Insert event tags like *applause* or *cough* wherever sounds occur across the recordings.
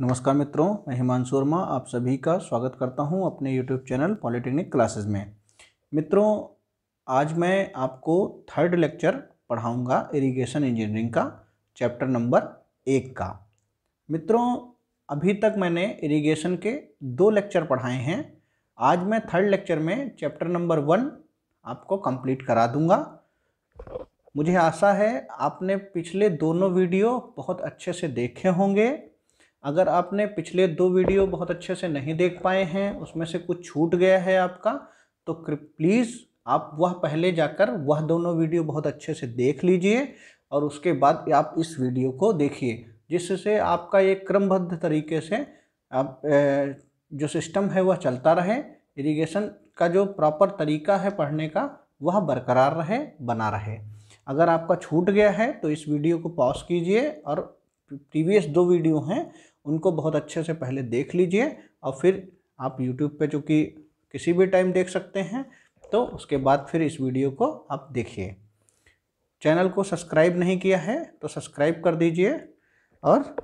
नमस्कार मित्रों मैं हिमांशु वर्मा आप सभी का स्वागत करता हूं अपने यूट्यूब चैनल पॉलिटेक्निक क्लासेस में मित्रों आज मैं आपको थर्ड लेक्चर पढ़ाऊंगा इरिगेशन इंजीनियरिंग का चैप्टर नंबर एक का मित्रों अभी तक मैंने इरिगेशन के दो लेक्चर पढ़ाए हैं आज मैं थर्ड लेक्चर में चैप्टर नंबर वन आपको कंप्लीट करा दूंगा मुझे आशा है आपने पिछले दोनों वीडियो बहुत अच्छे से देखे होंगे अगर आपने पिछले दो वीडियो बहुत अच्छे से नहीं देख पाए हैं उसमें से कुछ छूट गया है आपका तो प्लीज़ आप वह पहले जाकर वह दोनों वीडियो बहुत अच्छे से देख लीजिए और उसके बाद आप इस वीडियो को देखिए जिससे आपका एक क्रमबद्ध तरीके से आप जो सिस्टम है वह चलता रहे इरिगेशन का जो प्रॉपर तरीका है पढ़ने का वह बरकरार रहे बना रहे अगर आपका छूट गया है तो इस वीडियो को पॉज कीजिए और प्रीवियस दो वीडियो हैं उनको बहुत अच्छे से पहले देख लीजिए और फिर आप यूट्यूब पे चूँकि किसी भी टाइम देख सकते हैं तो उसके बाद फिर इस वीडियो को आप देखिए चैनल को सब्सक्राइब नहीं किया है तो सब्सक्राइब कर दीजिए और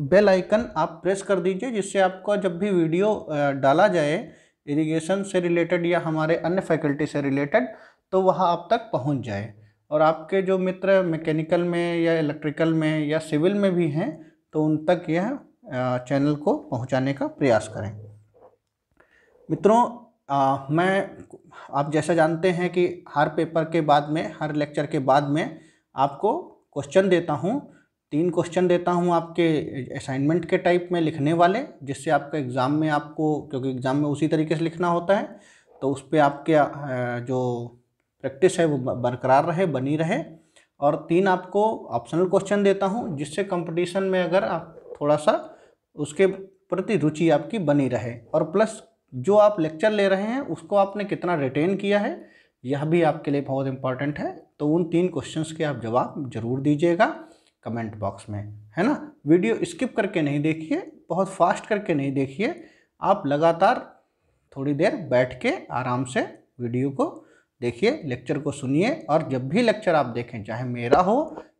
बेल आइकन आप प्रेस कर दीजिए जिससे आपका जब भी वीडियो डाला जाए इरिगेशन से रिलेटेड या हमारे अन्य फैकल्टी से रिलेटेड तो वह आप तक पहुंच जाए और आपके जो मित्र मैकेनिकल में या इलेक्ट्रिकल में या सिविल में भी हैं तो उन तक यह चैनल को पहुंचाने का प्रयास करें मित्रों आ, मैं आप जैसा जानते हैं कि हर पेपर के बाद में हर लेक्चर के बाद में आपको क्वेश्चन देता हूं तीन क्वेश्चन देता हूं आपके असाइनमेंट के टाइप में लिखने वाले जिससे आपका एग्ज़ाम में आपको क्योंकि एग्ज़ाम में उसी तरीके से लिखना होता है तो उस पर आपके जो प्रैक्टिस है वो बरकरार रहे बनी रहे और तीन आपको ऑप्शनल क्वेश्चन देता हूँ जिससे कंपटीशन में अगर आप थोड़ा सा उसके प्रति रुचि आपकी बनी रहे और प्लस जो आप लेक्चर ले रहे हैं उसको आपने कितना रिटेन किया है यह भी आपके लिए बहुत इंपॉर्टेंट है तो उन तीन क्वेश्चंस के आप जवाब जरूर दीजिएगा कमेंट बॉक्स में है ना वीडियो स्किप करके नहीं देखिए बहुत फास्ट करके नहीं देखिए आप लगातार थोड़ी देर बैठ के आराम से वीडियो को देखिए लेक्चर को सुनिए और जब भी लेक्चर आप देखें चाहे मेरा हो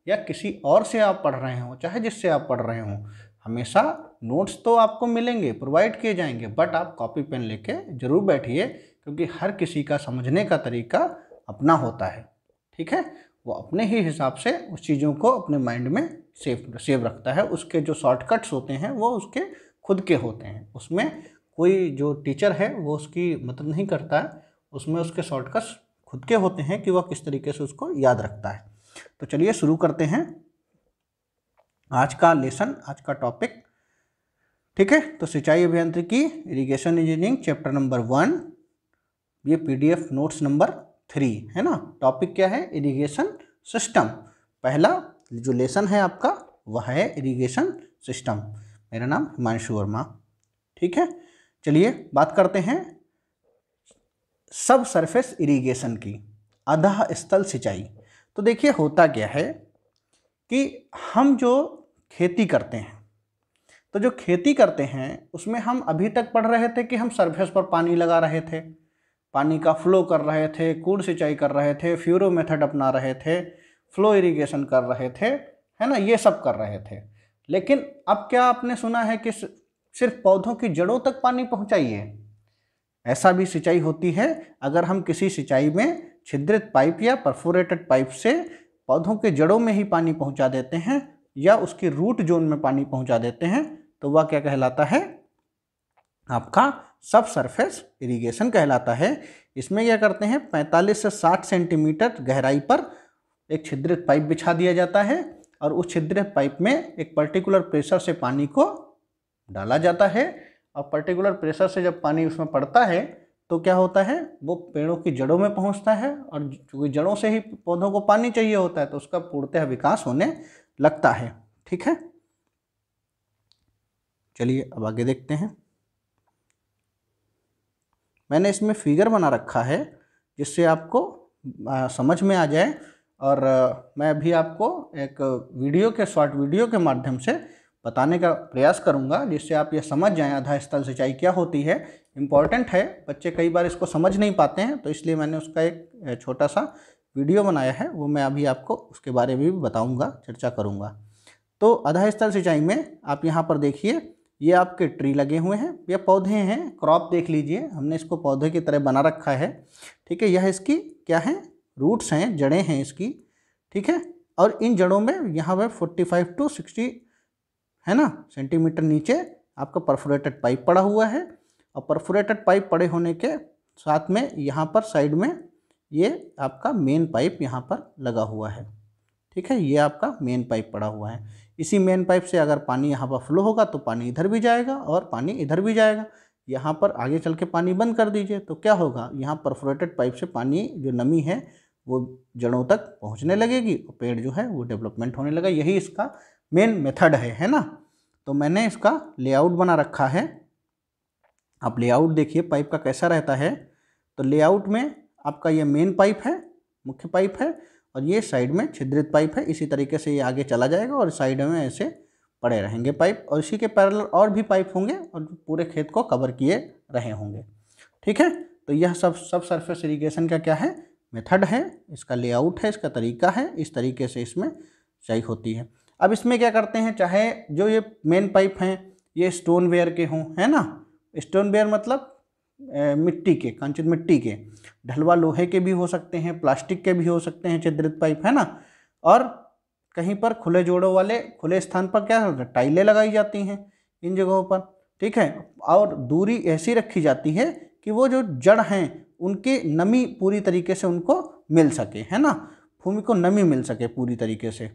या किसी और से आप पढ़ रहे हों चाहे जिससे आप पढ़ रहे हों हमेशा नोट्स तो आपको मिलेंगे प्रोवाइड किए जाएंगे बट आप कॉपी पेन लेके ज़रूर बैठिए क्योंकि हर किसी का समझने का तरीका अपना होता है ठीक है वो अपने ही हिसाब से उस चीज़ों को अपने माइंड में सेव सेव रखता है उसके जो शॉर्टकट्स होते हैं वो उसके खुद के होते हैं उसमें कोई जो टीचर है वो उसकी मदद नहीं करता है उसमें उसके शॉर्टकट्स खुद के होते हैं कि वह किस तरीके से उसको याद रखता है तो चलिए शुरू करते हैं आज का लेसन आज का टॉपिक ठीक है तो सिंचाई अभियांत्रिकी irrigation engineering chapter number one ये पीडीएफ नोट्स नंबर थ्री है ना टॉपिक क्या है इरिगेशन सिस्टम पहला जो लेसन है आपका वह है इरिगेशन सिस्टम मेरा नाम हिमांशु वर्मा ठीक है चलिए बात करते हैं सब सरफेस इरीगेशन की अधः स्थल सिंचाई तो देखिए होता क्या है कि हम जो खेती करते हैं तो जो खेती करते हैं उसमें हम अभी तक पढ़ रहे थे कि हम सरफेस पर पानी लगा रहे थे पानी का फ्लो कर रहे थे कूड़ सिंचाई कर रहे थे फ्यूरो मेथड अपना रहे थे फ्लो इरिगेशन कर रहे थे है ना ये सब कर रहे थे लेकिन अब क्या आपने सुना है कि सिर्फ पौधों की जड़ों तक पानी पहुँचाइए ऐसा भी सिंचाई होती है अगर हम किसी सिंचाई में छिद्रित पाइप या परफोरेटेड पाइप से पौधों के जड़ों में ही पानी पहुंचा देते हैं या उसकी रूट जोन में पानी पहुंचा देते हैं तो वह क्या कहलाता है आपका सब सरफेस इरीगेशन कहलाता है इसमें क्या करते हैं 45 से 60 सेंटीमीटर गहराई पर एक छिद्रित पाइप बिछा दिया जाता है और उस छिद्रित पाइप में एक पर्टिकुलर प्रेशर से पानी को डाला जाता है अब पर्टिकुलर प्रेशर से जब पानी उसमें पड़ता है तो क्या होता है वो पेड़ों की जड़ों में पहुंचता है और चूँकि जड़ों से ही पौधों को पानी चाहिए होता है तो उसका पूर्णतः विकास होने लगता है ठीक है चलिए अब आगे देखते हैं मैंने इसमें फिगर बना रखा है जिससे आपको आ, समझ में आ जाए और आ, मैं अभी आपको एक वीडियो के शॉर्ट वीडियो के माध्यम से बताने का प्रयास करूँगा जिससे आप ये समझ जाएँ आधा स्थल सिंचाई क्या होती है इम्पॉर्टेंट है बच्चे कई बार इसको समझ नहीं पाते हैं तो इसलिए मैंने उसका एक छोटा सा वीडियो बनाया है वो मैं अभी आपको उसके बारे में भी बताऊँगा चर्चा करूँगा तो आधा स्थल सिंचाई में आप यहाँ पर देखिए ये आपके ट्री लगे हुए हैं ये पौधे हैं क्रॉप देख लीजिए हमने इसको पौधे की तरह बना रखा है ठीक है यह इसकी क्या है रूट्स हैं जड़ें हैं इसकी ठीक है और इन जड़ों में यहाँ पर 45 टू है ना सेंटीमीटर नीचे आपका परफोरेटेड पाइप पड़ा हुआ है और परफोरेटेड पाइप पड़े होने के साथ में यहाँ पर साइड में ये आपका मेन पाइप यहाँ पर लगा हुआ है ठीक है ये आपका मेन पाइप पड़ा हुआ है इसी मेन पाइप से अगर पानी यहाँ पर फ्लो होगा तो पानी इधर भी जाएगा और पानी इधर भी जाएगा यहाँ पर आगे चल के पानी बंद कर दीजिए तो क्या होगा यहाँ परफोरेटेड पाइप से पानी जो नमी है वो जड़ों तक पहुँचने लगेगी और पेड़ जो है वो डेवलपमेंट होने लगा यही इसका मेन मेथड है है ना तो मैंने इसका लेआउट बना रखा है आप लेआउट देखिए पाइप का कैसा रहता है तो लेआउट में आपका ये मेन पाइप है मुख्य पाइप है और ये साइड में छिद्रित पाइप है इसी तरीके से ये आगे चला जाएगा और साइड में ऐसे पड़े रहेंगे पाइप और इसी के पैरल और भी पाइप होंगे और पूरे खेत को कवर किए रहे होंगे ठीक है तो यह सब सब सरफेस इरीगेशन का क्या है मेथड है इसका लेआउट है इसका तरीका है इस तरीके से इसमें सिंचाई होती है अब इसमें क्या करते हैं चाहे जो ये मेन पाइप हैं ये स्टोन वेयर के हों है ना स्टोन वेयर मतलब ए, मिट्टी के कांचित मिट्टी के ढलवा लोहे के भी हो सकते हैं प्लास्टिक के भी हो सकते हैं छिद्रित पाइप है ना और कहीं पर खुले जोड़ों वाले खुले स्थान पर क्या होता है टाइलें लगाई जाती हैं इन जगहों पर ठीक है और दूरी ऐसी रखी जाती है कि वो जो जड़ हैं उनकी नमी पूरी तरीके से उनको मिल सके है ना भूमि को नमी मिल सके पूरी तरीके से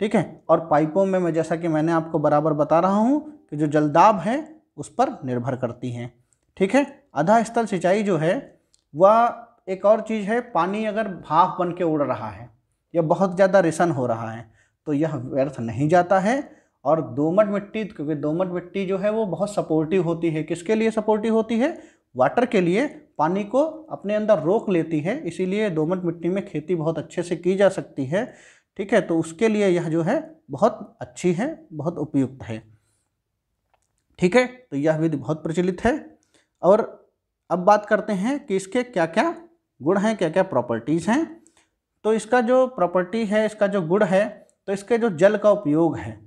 ठीक है और पाइपों में मैं जैसा कि मैंने आपको बराबर बता रहा हूँ कि जो जलदाब है उस पर निर्भर करती हैं ठीक है आधा स्थल सिंचाई जो है वह एक और चीज़ है पानी अगर भाप बन के उड़ रहा है या बहुत ज़्यादा रिसन हो रहा है तो यह व्यर्थ नहीं जाता है और दोमट मिट्टी क्योंकि दोमट मिट्टी जो है वो बहुत सपोर्टिव होती है किसके लिए सपोर्टिव होती है वाटर के लिए पानी को अपने अंदर रोक लेती है इसीलिए दोमट मिट्टी में खेती बहुत अच्छे से की जा सकती है ठीक है तो उसके लिए यह जो है बहुत अच्छी है बहुत उपयुक्त है ठीक है तो यह विधि बहुत प्रचलित है और अब बात करते हैं कि इसके क्या क्या गुण हैं क्या क्या प्रॉपर्टीज़ हैं तो इसका जो प्रॉपर्टी है इसका जो गुण है तो इसके जो जल का उपयोग है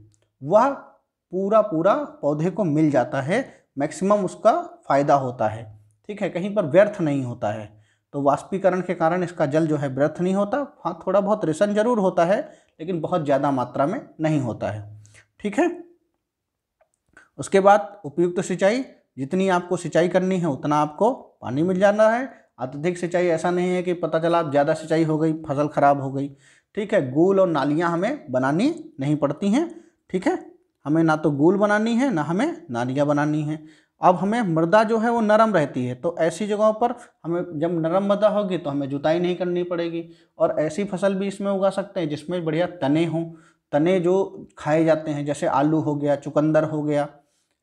वह पूरा पूरा पौधे को मिल जाता है मैक्सिमम उसका फ़ायदा होता है ठीक है कहीं पर व्यर्थ नहीं होता है तो वाष्पीकरण के कारण इसका जल जो है व्यर्थ नहीं होता हाँ थोड़ा बहुत रिसन जरूर होता है लेकिन बहुत ज़्यादा मात्रा में नहीं होता है ठीक है उसके बाद उपयुक्त तो सिंचाई जितनी आपको सिंचाई करनी है उतना आपको पानी मिल जाना है अत्यधिक सिंचाई ऐसा नहीं है कि पता चला आप ज़्यादा सिंचाई हो गई फसल ख़राब हो गई ठीक है गूल और नालियाँ हमें बनानी नहीं पड़ती हैं ठीक है हमें ना तो गूल बनानी है ना हमें नालियाँ बनानी है अब हमें मृदा जो है वो नरम रहती है तो ऐसी जगहों पर हमें जब नरम मृदा होगी तो हमें जुताई नहीं करनी पड़ेगी और ऐसी फसल भी इसमें उगा सकते हैं जिसमें बढ़िया तने हों तने जो खाए जाते हैं जैसे आलू हो गया चुकंदर हो गया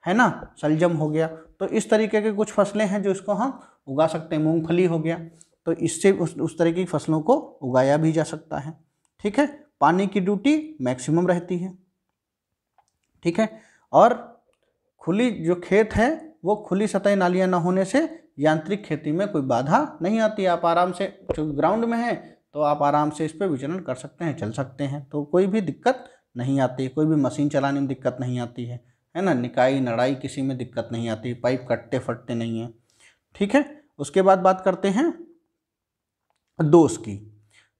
है ना सलजम हो गया तो इस तरीके के कुछ फसलें हैं जो इसको हम उगा सकते हैं मूँगफली हो गया तो इससे उस उस तरह की फसलों को उगाया भी जा सकता है ठीक है पानी की ड्यूटी मैक्सिमम रहती है ठीक है और खुली जो खेत है वो खुली सतह नालियाँ ना होने से यांत्रिक खेती में कोई बाधा नहीं आती आप आराम से ग्राउंड में हैं तो आप आराम से इस पर विचरण कर सकते हैं चल सकते हैं तो कोई भी दिक्कत नहीं आती कोई भी मशीन चलाने में दिक्कत नहीं आती है है ना निकाई नड़ाई किसी में दिक्कत नहीं आती पाइप कटते फटते नहीं हैं ठीक है उसके बाद बात करते हैं दोष की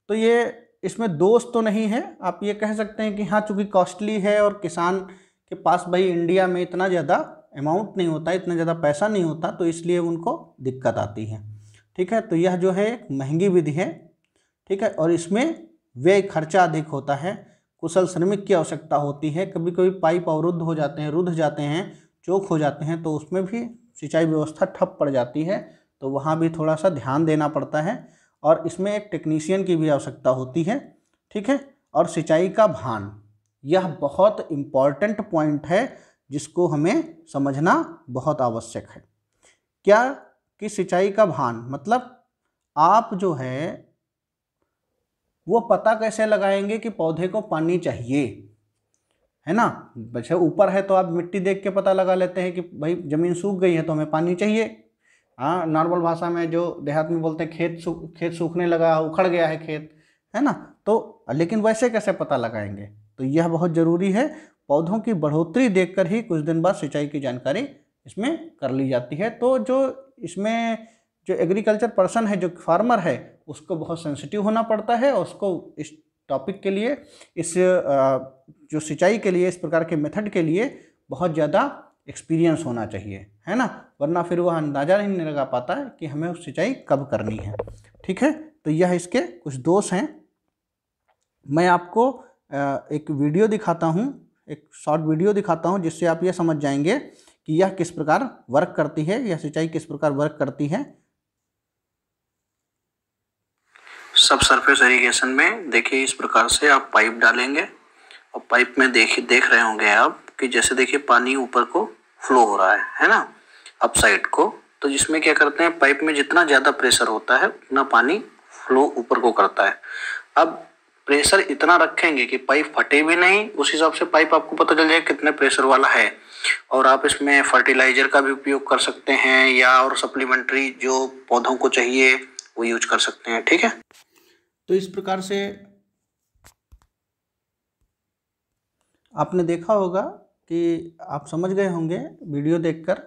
तो ये इसमें दोष तो नहीं है आप ये कह सकते हैं कि हाँ चूँकि कॉस्टली है और किसान के पास भाई इंडिया में इतना ज़्यादा अमाउंट नहीं होता इतना ज़्यादा पैसा नहीं होता तो इसलिए उनको दिक्कत आती है ठीक है तो यह जो है एक महंगी विधि है ठीक है और इसमें व्यय खर्चा अधिक होता है कुशल श्रमिक की आवश्यकता होती है कभी कभी पाइप अवरुद्ध हो जाते हैं रुद्ध जाते हैं चौक हो जाते हैं तो उसमें भी सिंचाई व्यवस्था ठप पड़ जाती है तो वहाँ भी थोड़ा सा ध्यान देना पड़ता है और इसमें एक टेक्नीशियन की भी आवश्यकता होती है ठीक है और सिंचाई का भान यह बहुत इम्पॉर्टेंट पॉइंट है जिसको हमें समझना बहुत आवश्यक है क्या कि सिंचाई का भान मतलब आप जो है वो पता कैसे लगाएंगे कि पौधे को पानी चाहिए है ना वैसे ऊपर है तो आप मिट्टी देख के पता लगा लेते हैं कि भाई ज़मीन सूख गई है तो हमें पानी चाहिए हाँ नॉर्मल भाषा में जो देहात में बोलते हैं खेत सूख खेत सूखने लगा उखड़ गया है खेत है ना तो लेकिन वैसे कैसे पता लगाएंगे तो यह बहुत ज़रूरी है पौधों की बढ़ोतरी देखकर ही कुछ दिन बाद सिंचाई की जानकारी इसमें कर ली जाती है तो जो इसमें जो एग्रीकल्चर पर्सन है जो फार्मर है उसको बहुत सेंसिटिव होना पड़ता है और उसको इस टॉपिक के लिए इस जो सिंचाई के लिए इस प्रकार के मेथड के लिए बहुत ज़्यादा एक्सपीरियंस होना चाहिए है ना वरना फिर वह अंदाज़ा नहीं लगा पाता कि हमें उस सिंचाई कब करनी है ठीक है तो यह इसके कुछ दोष हैं मैं आपको एक वीडियो दिखाता हूँ एक शॉर्ट वीडियो दिखाता हूँ जिससे आप ये समझ जाएंगे कि यह किस प्रकार वर्क करती है यह सिंचाई किस प्रकार वर्क करती है सब सरफेस इरीगेशन में देखिए इस प्रकार से आप पाइप डालेंगे और पाइप में देख देख रहे होंगे आप कि जैसे देखिए पानी ऊपर को फ्लो हो रहा है है ना अप साइड को तो जिसमें क्या करते हैं पाइप में जितना ज़्यादा प्रेशर होता है उतना पानी फ्लो ऊपर को करता है अब प्रेशर इतना रखेंगे कि पाइप फटे भी नहीं उस हिसाब से पाइप आपको पता चल जाएगा कितने प्रेशर वाला है और आप इसमें फर्टिलाइजर का भी उपयोग कर सकते हैं या और सप्लीमेंट्री जो पौधों को चाहिए वो यूज कर सकते हैं ठीक है तो इस प्रकार से आपने देखा होगा कि आप समझ गए होंगे वीडियो देखकर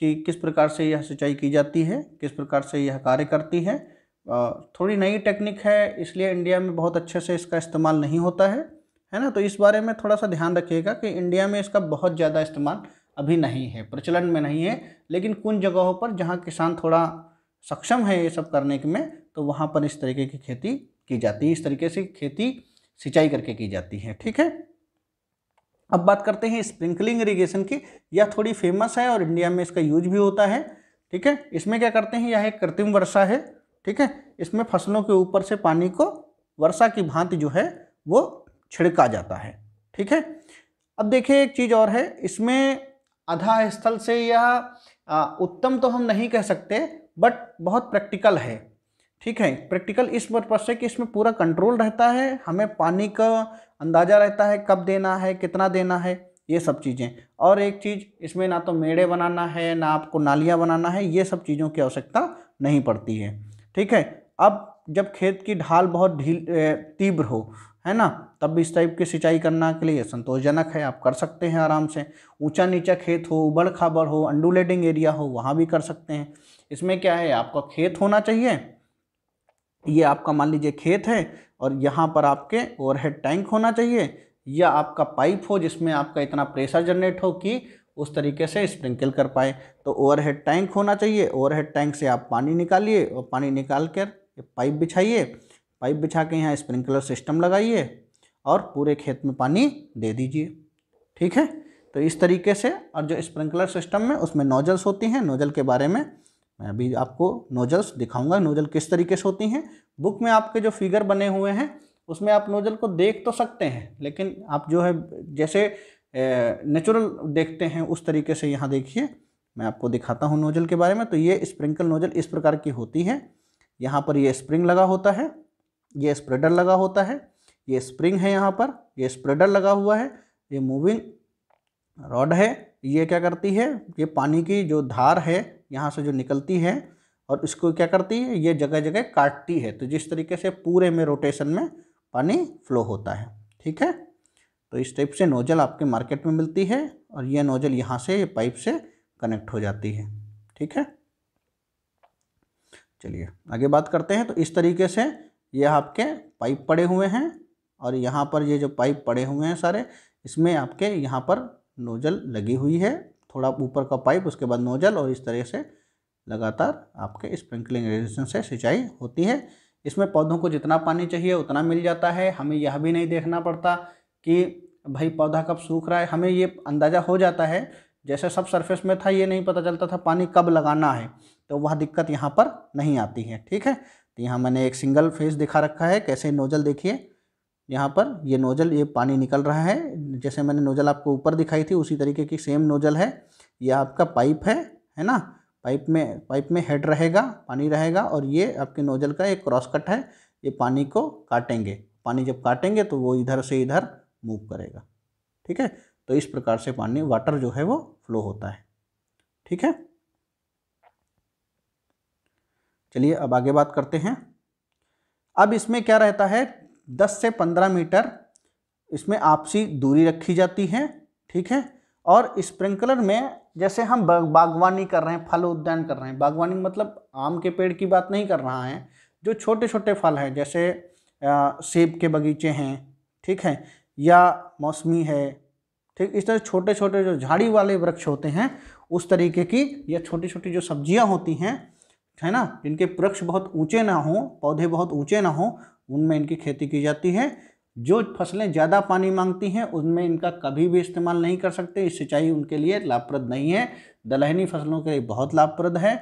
कि किस प्रकार से यह सिंचाई की जाती है किस प्रकार से यह कार्य करती है थोड़ी नई टेक्निक है इसलिए इंडिया में बहुत अच्छे से इसका इस्तेमाल नहीं होता है है ना तो इस बारे में थोड़ा सा ध्यान रखिएगा कि इंडिया में इसका बहुत ज़्यादा इस्तेमाल अभी नहीं है प्रचलन में नहीं है लेकिन कुछ जगहों पर जहाँ किसान थोड़ा सक्षम है ये सब करने के में तो वहाँ पर इस तरीके की खेती की जाती है इस तरीके से खेती सिंचाई करके की जाती है ठीक है अब बात करते हैं स्प्रिंकलिंग इरीगेशन की यह थोड़ी फेमस है और इंडिया में इसका यूज भी होता है ठीक है इसमें क्या करते हैं यह एक कृत्रिम वर्षा है ठीक है इसमें फसलों के ऊपर से पानी को वर्षा की भांति जो है वो छिड़का जाता है ठीक है अब देखिए एक चीज़ और है इसमें आधा स्थल से यह उत्तम तो हम नहीं कह सकते बट बहुत प्रैक्टिकल है ठीक है प्रैक्टिकल इस पर्पज से कि इसमें पूरा कंट्रोल रहता है हमें पानी का अंदाज़ा रहता है कब देना है कितना देना है ये सब चीज़ें और एक चीज़ इसमें ना तो मेड़े बनाना है ना आपको नालियाँ बनाना है ये सब चीज़ों की आवश्यकता नहीं पड़ती है ठीक है अब जब खेत की ढाल बहुत ढील तीव्र हो है ना तब भी इस टाइप की सिंचाई करना के लिए संतोषजनक है आप कर सकते हैं आराम से ऊंचा नीचा खेत हो उबड़ खाबड़ हो अंडूलेटिंग एरिया हो वहाँ भी कर सकते हैं इसमें क्या है आपका खेत होना चाहिए ये आपका मान लीजिए खेत है और यहाँ पर आपके ओवरहेड टैंक होना चाहिए या आपका पाइप हो जिसमें आपका इतना प्रेशर जनरेट हो कि उस तरीके से स्प्रिंकल कर पाए तो ओवरहेड टैंक होना चाहिए ओवरहेड टैंक से आप पानी निकालिए और पानी निकाल कर पाइप बिछाइए पाइप बिछा के यहाँ स्प्रिंकलर सिस्टम लगाइए और पूरे खेत में पानी दे दीजिए ठीक है तो इस तरीके से और जो स्प्रिंकलर सिस्टम में उसमें नोजल्स होती हैं नोजल के बारे में मैं अभी आपको नोजल्स दिखाऊंगा नोजल किस तरीके से होती हैं बुक में आपके जो फिगर बने हुए हैं उसमें आप नोजल को देख तो सकते हैं लेकिन आप जो है जैसे नेचुरल देखते हैं उस तरीके से यहाँ देखिए मैं आपको दिखाता हूँ नोजल के बारे में तो ये स्प्रिंकल नोजल इस प्रकार की होती है यहाँ पर ये स्प्रिंग लगा होता है ये स्प्रेडर लगा होता है ये स्प्रिंग है यहाँ पर ये स्प्रेडर लगा हुआ है ये मूविंग रॉड है ये क्या करती है ये पानी की जो धार है यहाँ से जो निकलती है और इसको क्या करती है ये जगह जगह काटती है तो जिस तरीके से पूरे में रोटेशन में पानी फ्लो होता है ठीक है तो इस टाइप से नोजल आपके मार्केट में मिलती है और यह नोजल यहाँ से ये पाइप से कनेक्ट हो जाती है ठीक है चलिए आगे बात करते हैं तो इस तरीके से ये आपके पाइप पड़े हुए हैं और यहाँ पर ये जो पाइप पड़े हुए हैं सारे इसमें आपके यहाँ पर नोजल लगी हुई है थोड़ा ऊपर का पाइप उसके बाद नोजल और इस तरह से लगातार आपके स्प्रिंकलिंग रेजिस्टेंस से सिंचाई होती है इसमें पौधों को जितना पानी चाहिए उतना मिल जाता है हमें यह भी नहीं देखना पड़ता कि भाई पौधा कब सूख रहा है हमें ये अंदाज़ा हो जाता है जैसे सब सरफेस में था ये नहीं पता चलता था पानी कब लगाना है तो वह दिक्कत यहाँ पर नहीं आती है ठीक है तो यहाँ मैंने एक सिंगल फेस दिखा रखा है कैसे नोजल देखिए यहाँ पर ये नोजल ये पानी निकल रहा है जैसे मैंने नोजल आपको ऊपर दिखाई थी उसी तरीके की सेम नोजल है ये आपका पाइप है है ना पाइप में पाइप में हेड रहेगा पानी रहेगा और ये आपके नोजल का एक क्रॉस कट है ये पानी को काटेंगे पानी जब काटेंगे तो वो इधर से इधर मूव करेगा ठीक है तो इस प्रकार से पानी वाटर जो है वो फ्लो होता है ठीक है चलिए अब आगे बात करते हैं अब इसमें क्या रहता है 10 से 15 मीटर इसमें आपसी दूरी रखी जाती है ठीक है और स्प्रिंकलर में जैसे हम बागवानी कर रहे हैं फल उद्यान कर रहे हैं बागवानी मतलब आम के पेड़ की बात नहीं कर रहा है जो छोटे छोटे फल हैं जैसे आ, सेब के बगीचे हैं ठीक है या मौसमी है ठीक इस तरह छोटे छोटे जो झाड़ी वाले वृक्ष होते हैं उस तरीके की या छोटी छोटी जो सब्जियां होती हैं है ना इनके वृक्ष बहुत ऊंचे ना हों पौधे बहुत ऊंचे ना हों उनमें इनकी खेती की जाती है जो फसलें ज़्यादा पानी मांगती हैं उनमें इनका कभी भी इस्तेमाल नहीं कर सकते इस सिंचाई उनके लिए लाभप्रद नहीं है दलहनी फसलों के लिए बहुत लाभप्रद है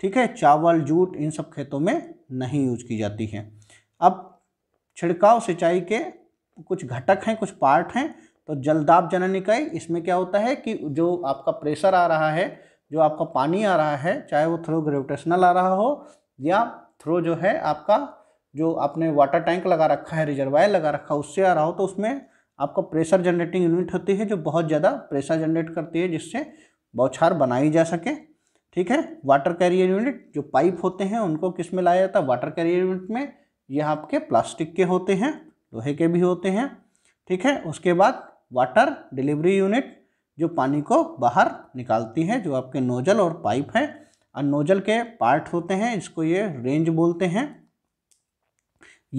ठीक है चावल जूट इन सब खेतों में नहीं यूज की जाती हैं अब छिड़काव सिंचाई के कुछ घटक हैं कुछ पार्ट हैं तो जलदाब जनन इकाई इसमें क्या होता है कि जो आपका प्रेशर आ रहा है जो आपका पानी आ रहा है चाहे वो थ्रो ग्रेविटेशनल आ रहा हो या थ्रो जो है आपका जो आपने वाटर टैंक लगा रखा है रिजर्वायर लगा रखा है उससे आ रहा हो तो उसमें आपका प्रेशर जनरेटिंग यूनिट होती है जो बहुत ज़्यादा प्रेशर जनरेट करती है जिससे बौछार बनाई जा सके ठीक है वाटर कैरियर यूनिट जो पाइप होते हैं उनको किस में लाया जाता है वाटर कैरियर यूनिट में यह आपके प्लास्टिक के होते हैं लोहे के भी होते हैं ठीक है उसके बाद वाटर डिलीवरी यूनिट जो पानी को बाहर निकालती है जो आपके नोजल और पाइप है और नोजल के पार्ट होते हैं इसको ये रेंज बोलते हैं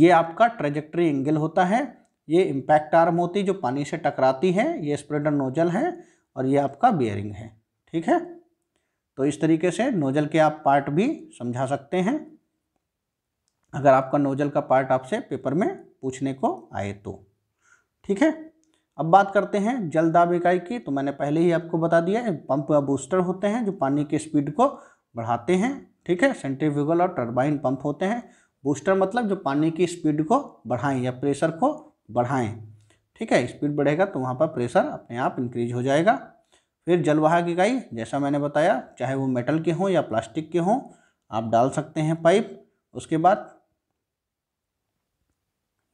ये आपका ट्रेजेक्ट्री एंगल होता है ये इम्पैक्ट आर्म होती जो पानी से टकराती है ये स्प्रेडर नोजल है और ये आपका बियरिंग है ठीक है तो इस तरीके से नोजल के आप पार्ट भी समझा सकते हैं अगर आपका नोजल का पार्ट आपसे पेपर में पूछने को आए तो ठीक है अब बात करते हैं जल दाब इकाई की तो मैंने पहले ही आपको बता दिया है पंप या बूस्टर होते हैं जो पानी की स्पीड को बढ़ाते हैं ठीक है सेंट्रीफ्यूगल और टर्बाइन पंप होते हैं बूस्टर मतलब जो पानी की स्पीड को बढ़ाएं या प्रेशर को बढ़ाएं ठीक है स्पीड बढ़ेगा तो वहाँ पर प्रेशर अपने आप इंक्रीज हो जाएगा फिर जलवाहक इकाई जैसा मैंने बताया चाहे वो मेटल के हों या प्लास्टिक के हों आप डाल सकते हैं पाइप उसके बाद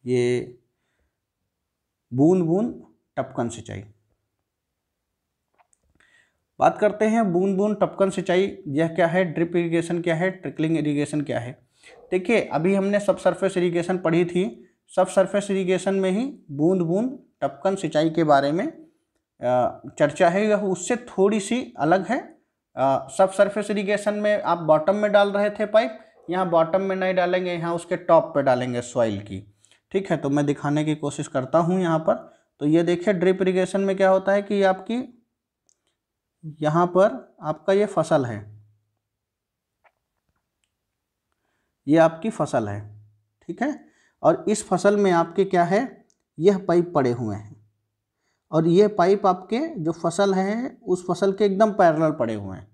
ये बूंद बूंद टपकन सिंचाई बात करते हैं बूंद बूंद टपकन सिंचाई यह क्या है ड्रिप इरिगेशन क्या है ट्रिकलिंग इरिगेशन क्या है देखिए अभी हमने सब सरफेस इरीगेशन पढ़ी थी सब सरफेस इरीगेशन में ही बूंद बूंद टपकन सिंचाई के बारे में चर्चा है यह उससे थोड़ी सी अलग है सब सरफेस इरीगेशन में आप बॉटम में डाल रहे थे पाइप यहाँ बॉटम में नहीं डालेंगे यहाँ उसके टॉप पर डालेंगे सॉइल की ठीक है तो मैं दिखाने की कोशिश करता हूँ यहाँ पर तो ये देखिए ड्रिप इरीगेशन में क्या होता है कि आपकी यहाँ पर आपका ये फसल है ये आपकी फसल है ठीक है और इस फसल में आपके क्या है यह पाइप पड़े हुए हैं और ये पाइप आपके जो फसल है उस फसल के एकदम पैरेलल पड़े हुए हैं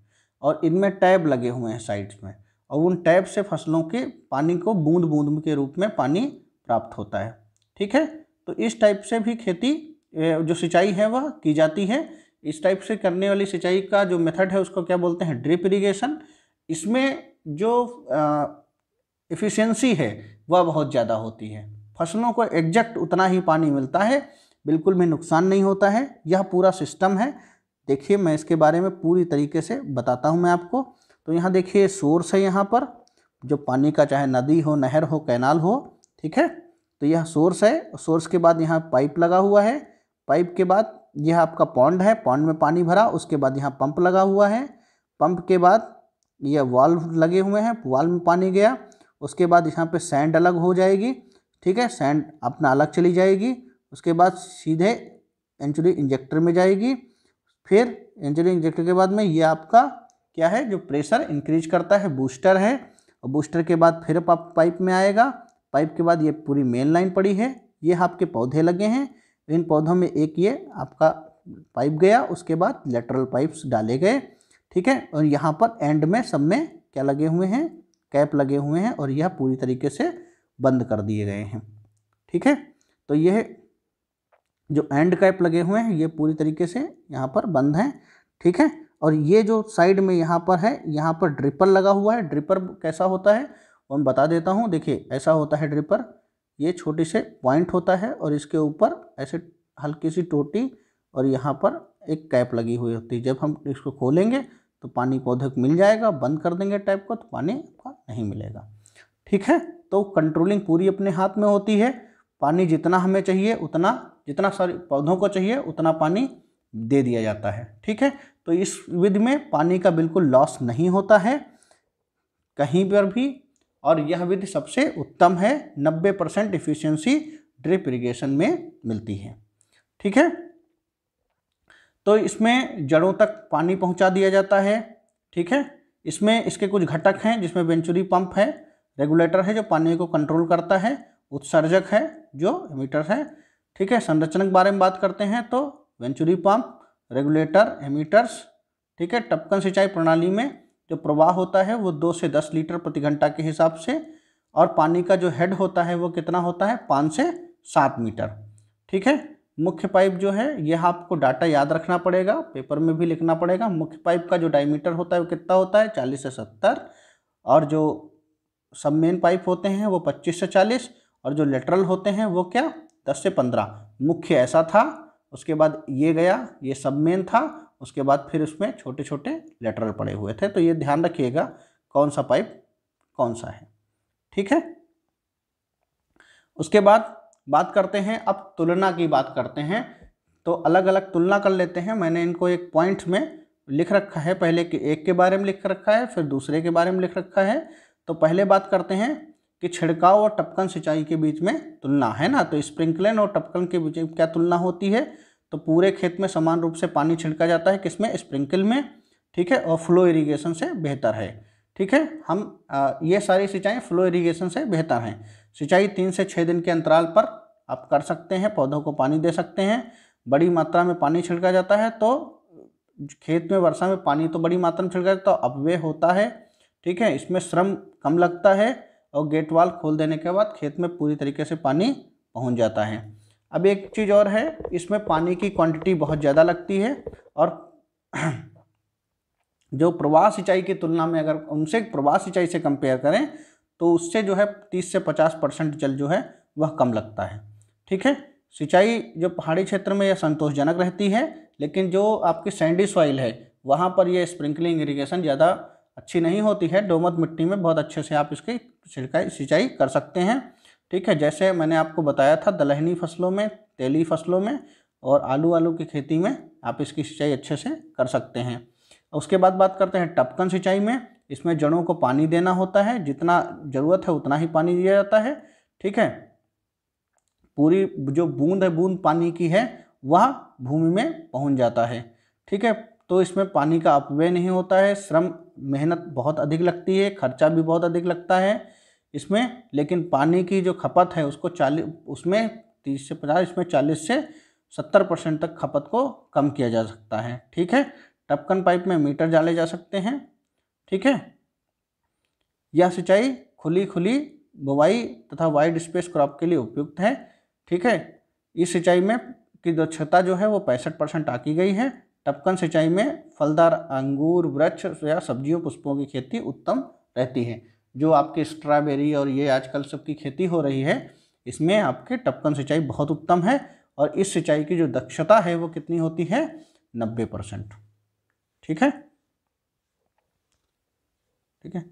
और इनमें टैब लगे हुए हैं साइड्स में और उन टैब से फसलों के पानी को बूंद बूंद के रूप में पानी प्राप्त होता है ठीक है तो इस टाइप से भी खेती जो सिंचाई है वह की जाती है इस टाइप से करने वाली सिंचाई का जो मेथड है उसको क्या बोलते हैं ड्रिप इरीगेशन इसमें जो इफ़िशेंसी है वह बहुत ज़्यादा होती है फसलों को एग्जैक्ट उतना ही पानी मिलता है बिल्कुल भी नुकसान नहीं होता है यह पूरा सिस्टम है देखिए मैं इसके बारे में पूरी तरीके से बताता हूँ मैं आपको तो यहाँ देखिए सोर्स है यहाँ पर जो पानी का चाहे नदी हो नहर हो कैनाल हो ठीक है तो यह सोर्स है सोर्स के बाद यहाँ पाइप लगा हुआ है पाइप के बाद यह आपका पॉन्ड है पॉन्ड में पानी भरा उसके बाद यहाँ पंप लगा हुआ है पंप के बाद यह वाल्व लगे हुए हैं वाल्व में पानी गया उसके बाद यहाँ पे सैंड अलग हो जाएगी ठीक है सैंड अपना अलग चली जाएगी उसके बाद सीधे एंचुरी इंजेक्टर में जाएगी फिर एंचुरी इंजेक्टर के बाद में यह आपका क्या है जो प्रेशर इंक्रीज करता है बूस्टर है और बूस्टर के बाद फिर पाइप में आएगा पाइप के बाद ये पूरी मेन लाइन पड़ी है ये आपके पौधे लगे हैं इन पौधों में एक ये आपका पाइप गया उसके बाद लेटरल पाइप्स डाले गए ठीक है और यहाँ पर एंड में सब में क्या लगे हुए हैं कैप लगे हुए हैं और यह पूरी तरीके से बंद कर दिए गए हैं ठीक है तो यह जो एंड कैप लगे हुए हैं ये पूरी तरीके से यहाँ पर बंद हैं ठीक है और ये जो साइड में यहाँ पर है यहाँ पर ड्रिपर लगा हुआ है ड्रिपर कैसा होता है वो तो मैं बता देता हूँ देखिए ऐसा होता है ड्रिपर ये छोटे से पॉइंट होता है और इसके ऊपर ऐसे हल्की सी टोटी और यहाँ पर एक कैप लगी हुई होती है जब हम इसको खोलेंगे तो पानी पौधे को मिल जाएगा बंद कर देंगे टैप को तो पानी आपका नहीं मिलेगा ठीक है तो कंट्रोलिंग पूरी अपने हाथ में होती है पानी जितना हमें चाहिए उतना जितना सॉरी पौधों को चाहिए उतना पानी दे दिया जाता है ठीक है तो इस विधि में पानी का बिल्कुल लॉस नहीं होता है कहीं पर भी और यह विधि सबसे उत्तम है 90 परसेंट इफिशियंसी ड्रिप इरीगेशन में मिलती है ठीक है तो इसमें जड़ों तक पानी पहुंचा दिया जाता है ठीक है इसमें इसके कुछ घटक हैं जिसमें वेंचुरी पंप है रेगुलेटर है जो पानी को कंट्रोल करता है उत्सर्जक है जो एमीटर है ठीक है संरचना के बारे में बात करते हैं तो वेंचुरी पंप रेगुलेटर एमीटर्स ठीक है टपकन सिंचाई प्रणाली में जो प्रवाह होता है वो दो से दस लीटर प्रति घंटा के हिसाब से और पानी का जो हेड होता है वो कितना होता है पाँच से सात मीटर ठीक है मुख्य पाइप जो है यह आपको डाटा याद रखना पड़ेगा पेपर में भी लिखना पड़ेगा मुख्य पाइप का जो डायमीटर होता है वो कितना होता है चालीस से सत्तर और जो सब मेन पाइप होते हैं वो पच्चीस से चालीस और जो लेटरल होते हैं वो क्या दस से पंद्रह मुख्य ऐसा था उसके बाद ये गया ये सब मेन था उसके बाद फिर उसमें छोटे छोटे लेटरल पड़े हुए थे तो ये ध्यान रखिएगा कौन सा पाइप कौन सा है ठीक है उसके बाद बात करते हैं अब तुलना की बात करते हैं तो अलग अलग तुलना कर लेते हैं मैंने इनको एक पॉइंट में लिख रखा है पहले के एक के बारे में लिख रखा है फिर दूसरे के बारे में लिख रखा है तो पहले बात करते हैं कि छिड़काव और टपकन सिंचाई के बीच में तुलना है ना तो स्प्रिंकलन और टपकन के बीच में क्या तुलना होती है तो पूरे खेत में समान रूप से पानी छिड़का जाता है किसमें स्प्रिंकल में ठीक है और फ्लो इरीगेशन से बेहतर है ठीक है हम आ, ये सारी सिंचाई फ्लो इरीगेशन से बेहतर हैं सिंचाई तीन से छः दिन के अंतराल पर आप कर सकते हैं पौधों को पानी दे सकते हैं बड़ी मात्रा में पानी छिड़का जाता है तो खेत में वर्षा में पानी तो बड़ी मात्रा में छिड़का जाता है तो अपवे होता है ठीक है इसमें श्रम कम लगता है और गेट वाल खोल देने के बाद खेत में पूरी तरीके से पानी पहुंच जाता है अब एक चीज़ और है इसमें पानी की क्वांटिटी बहुत ज़्यादा लगती है और *clears throat* जो प्रवाह सिंचाई की तुलना में अगर उनसे प्रवाह सिंचाई से कंपेयर करें तो उससे जो है तीस से पचास परसेंट जल जो है वह कम लगता है ठीक है सिंचाई जो पहाड़ी क्षेत्र में यह संतोषजनक रहती है लेकिन जो आपकी सैंडी सॉइल है वहाँ पर यह स्प्रिंकलिंग इरीगेशन ज़्यादा अच्छी नहीं होती है डोमत मिट्टी में बहुत अच्छे से आप इसकी सिंचाई कर सकते हैं ठीक है जैसे मैंने आपको बताया था दलहनी फसलों में तेली फसलों में और आलू आलू की खेती में आप इसकी सिंचाई अच्छे से कर सकते हैं उसके बाद बात करते हैं टपकन सिंचाई में इसमें जड़ों को पानी देना होता है जितना ज़रूरत है उतना ही पानी दिया जाता है ठीक है पूरी जो बूंद है बूंद पानी की है वह भूमि में पहुंच जाता है ठीक है तो इसमें पानी का अपव्यय नहीं होता है श्रम मेहनत बहुत अधिक लगती है खर्चा भी बहुत अधिक लगता है इसमें लेकिन पानी की जो खपत है उसको चालीस उसमें तीस से पचास इसमें चालीस से सत्तर परसेंट तक खपत को कम किया जा सकता है ठीक है टपकन पाइप में मीटर डाले जा सकते हैं ठीक है यह सिंचाई खुली खुली बुवाई तथा वाइड स्पेस क्रॉप के लिए उपयुक्त है ठीक है इस सिंचाई में की दक्षता जो है वो पैंसठ परसेंट आकी गई है टपकन सिंचाई में फलदार अंगूर वृक्ष या सब्जियों पुष्पों की खेती उत्तम रहती है जो आपके स्ट्रॉबेरी और ये आजकल सबकी खेती हो रही है इसमें आपके टपकन सिंचाई बहुत उत्तम है और इस सिंचाई की जो दक्षता है वो कितनी होती है नब्बे परसेंट ठीक है ठीक है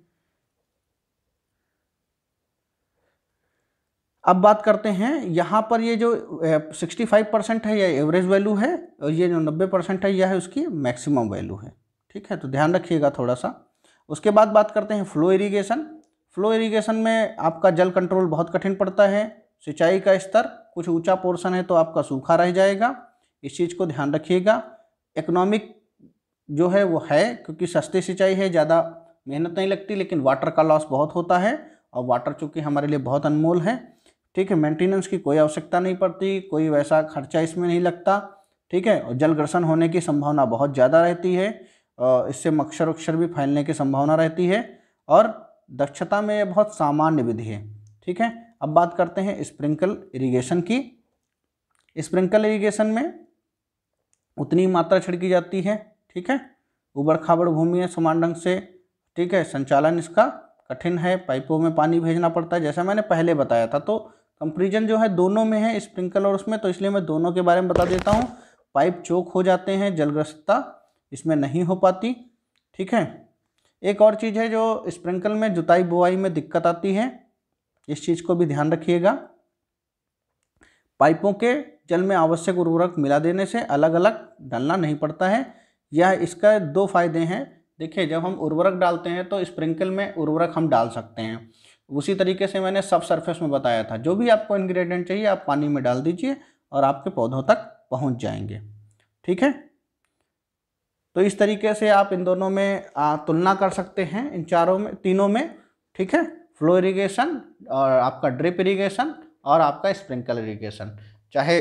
अब बात करते हैं यहाँ पर ये जो 65 परसेंट है यह एवरेज वैल्यू है और ये जो 90 परसेंट है यह है उसकी मैक्सिमम वैल्यू है ठीक है तो ध्यान रखिएगा थोड़ा सा उसके बाद बात करते हैं फ्लो इरिगेशन फ्लो इरिगेशन में आपका जल कंट्रोल बहुत कठिन पड़ता है सिंचाई का स्तर कुछ ऊंचा पोर्शन है तो आपका सूखा रह जाएगा इस चीज़ को ध्यान रखिएगा इकोनॉमिक जो है वो है क्योंकि सस्ती सिंचाई है ज़्यादा मेहनत नहीं लगती लेकिन वाटर का लॉस बहुत होता है और वाटर चूँकि हमारे लिए बहुत अनमोल है ठीक है मेंटेनेंस की कोई आवश्यकता नहीं पड़ती कोई वैसा खर्चा इसमें नहीं लगता ठीक है और जल घर्षण होने की संभावना बहुत ज़्यादा रहती है इससे मच्छर उक्षर भी फैलने की संभावना रहती है और दक्षता में यह बहुत सामान्य विधि है ठीक है अब बात करते हैं स्प्रिंकल इरिगेशन की स्प्रिंकल इरिगेशन में उतनी मात्रा छिड़की जाती है ठीक है उबड़ खाबड़ भूमि है समान ढंग से ठीक है संचालन इसका कठिन है पाइपों में पानी भेजना पड़ता है जैसा मैंने पहले बताया था तो कंपेरिजन जो है दोनों में है स्प्रिंकल और उसमें तो इसलिए मैं दोनों के बारे में बता देता हूँ पाइप चोक हो जाते हैं जलग्रस्तता इसमें नहीं हो पाती ठीक है एक और चीज़ है जो स्प्रिंकल में जुताई बुआई में दिक्कत आती है इस चीज़ को भी ध्यान रखिएगा पाइपों के जल में आवश्यक उर्वरक मिला देने से अलग अलग डालना नहीं पड़ता है यह इसका दो फायदे हैं देखिए जब हम उर्वरक डालते हैं तो स्प्रिंकल में उर्वरक हम डाल सकते हैं उसी तरीके से मैंने सब सरफेस में बताया था जो भी आपको इंग्रेडिएंट चाहिए आप पानी में डाल दीजिए और आपके पौधों तक पहुंच जाएंगे ठीक है तो इस तरीके से आप इन दोनों में आ, तुलना कर सकते हैं इन चारों में तीनों में ठीक है फ्लो इरीगेशन और आपका ड्रिप इरीगेशन और आपका स्प्रिंकल इरीगेशन चाहे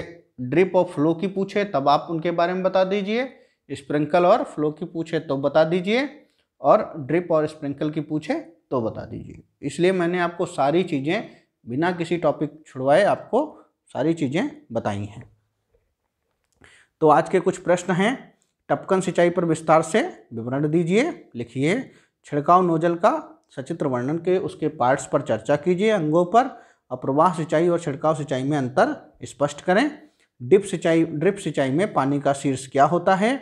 ड्रिप और फ्लो की पूछे तब आप उनके बारे में बता दीजिए स्प्रिंकल और फ्लो की पूछे तो बता दीजिए और ड्रिप और स्प्रिंकल की पूछे तो बता दीजिए इसलिए मैंने आपको सारी चीज़ें बिना किसी टॉपिक छुड़वाए आपको सारी चीज़ें बताई हैं तो आज के कुछ प्रश्न हैं टपकन सिंचाई पर विस्तार से विवरण दीजिए लिखिए छिड़काव नोजल का सचित्र वर्णन के उसके पार्ट्स पर चर्चा कीजिए अंगों पर अप्रवाह सिंचाई और छिड़काव सिंचाई में अंतर स्पष्ट करें डिप सिंचाई ड्रिप सिंचाई में पानी का शीर्ष क्या होता है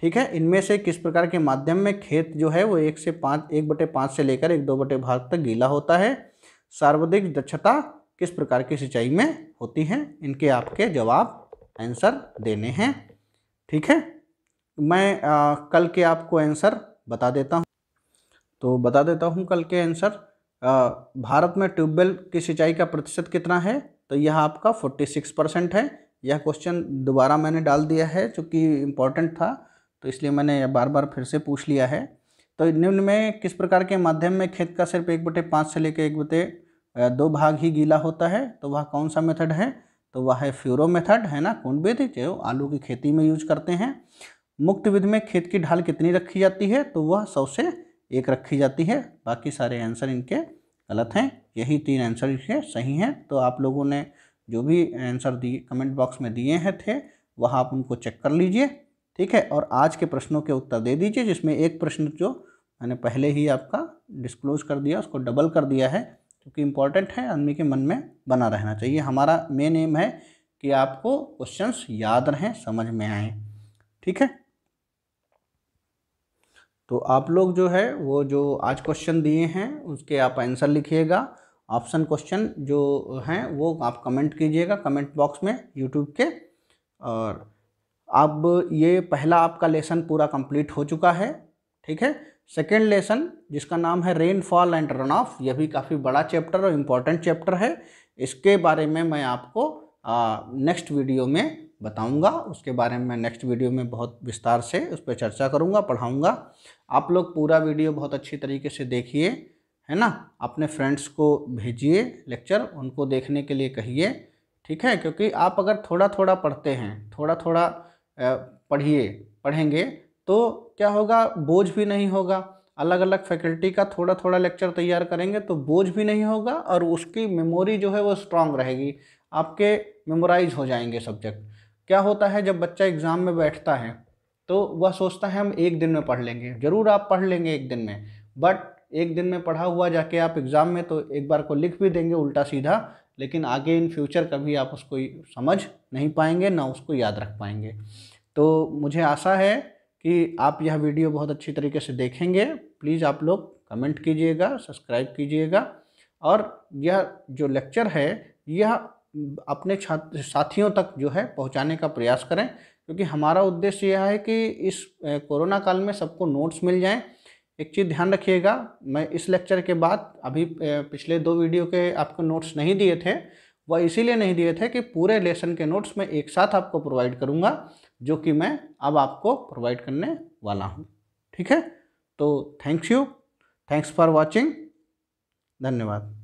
ठीक है इनमें से किस प्रकार के माध्यम में खेत जो है वो एक से पाँच एक बटे पाँच से लेकर एक दो बटे भाग तक गीला होता है सार्वधिक दक्षता किस प्रकार की सिंचाई में होती है इनके आपके जवाब आंसर देने हैं ठीक है मैं आ, कल के आपको आंसर बता देता हूँ तो बता देता हूँ कल के आंसर भारत में ट्यूबवेल की सिंचाई का प्रतिशत कितना है तो यह आपका 46 परसेंट है यह क्वेश्चन दोबारा मैंने डाल दिया है चूँकि इम्पोर्टेंट था तो इसलिए मैंने बार बार फिर से पूछ लिया है तो निम्न में किस प्रकार के माध्यम में खेत का सिर्फ एक बटे पाँच से लेकर एक बटे दो भाग ही गीला होता है तो वह कौन सा मेथड है तो वह है फ्यूरो मेथड है ना कुंड जो आलू की खेती में यूज करते हैं मुक्त विधि में खेत की ढाल कितनी रखी जाती है तो वह सौ से एक रखी जाती है बाकी सारे आंसर इनके गलत हैं यही तीन आंसर इसके सही हैं तो आप लोगों ने जो भी आंसर दिए कमेंट बॉक्स में दिए हैं थे वह आप उनको चेक कर लीजिए ठीक है और आज के प्रश्नों के उत्तर दे दीजिए जिसमें एक प्रश्न जो मैंने पहले ही आपका डिस्क्लोज कर दिया उसको डबल कर दिया है क्योंकि इम्पॉर्टेंट है आदमी के मन में बना रहना चाहिए हमारा मेन एम है कि आपको क्वेश्चंस याद रहें समझ में आए ठीक है तो आप लोग जो है वो जो आज क्वेश्चन दिए हैं उसके आप आंसर लिखिएगा ऑप्शन क्वेश्चन जो हैं वो आप कमेंट कीजिएगा कमेंट बॉक्स में यूट्यूब के और अब ये पहला आपका लेसन पूरा कंप्लीट हो चुका है ठीक है सेकेंड लेसन जिसका नाम है रेनफॉल एंड रन ऑफ यह भी काफ़ी बड़ा चैप्टर और इम्पॉर्टेंट चैप्टर है इसके बारे में मैं आपको नेक्स्ट वीडियो में बताऊंगा उसके बारे में मैं नेक्स्ट वीडियो में बहुत विस्तार से उस पर चर्चा करूंगा पढ़ाऊंगा आप लोग पूरा वीडियो बहुत अच्छी तरीके से देखिए है ना अपने फ्रेंड्स को भेजिए लेक्चर उनको देखने के लिए कहिए ठीक है क्योंकि आप अगर थोड़ा थोड़ा पढ़ते हैं थोड़ा थोड़ा पढ़िए पढ़ेंगे तो क्या होगा बोझ भी नहीं होगा अलग अलग फैकल्टी का थोड़ा थोड़ा लेक्चर तैयार करेंगे तो बोझ भी नहीं होगा और उसकी मेमोरी जो है वो स्ट्रांग रहेगी आपके मेमोराइज हो जाएंगे सब्जेक्ट क्या होता है जब बच्चा एग्ज़ाम में बैठता है तो वह सोचता है हम एक दिन में पढ़ लेंगे ज़रूर आप पढ़ लेंगे एक दिन में बट एक दिन में पढ़ा हुआ जाके आप एग्ज़ाम में तो एक बार को लिख भी देंगे उल्टा सीधा लेकिन आगे इन फ्यूचर कभी आप उसको समझ नहीं पाएंगे ना उसको याद रख पाएंगे तो मुझे आशा है कि आप यह वीडियो बहुत अच्छी तरीके से देखेंगे प्लीज़ आप लोग कमेंट कीजिएगा सब्सक्राइब कीजिएगा और यह जो लेक्चर है यह अपने छात्र साथियों तक जो है पहुंचाने का प्रयास करें क्योंकि हमारा उद्देश्य यह है कि इस कोरोना काल में सबको नोट्स मिल जाएं एक चीज़ ध्यान रखिएगा मैं इस लेक्चर के बाद अभी पिछले दो वीडियो के आपको नोट्स नहीं दिए थे वह इसीलिए नहीं दिए थे कि पूरे लेसन के नोट्स मैं एक साथ आपको प्रोवाइड करूँगा जो कि मैं अब आपको प्रोवाइड करने वाला हूँ ठीक है तो thanks you thanks for watching धन्यवाद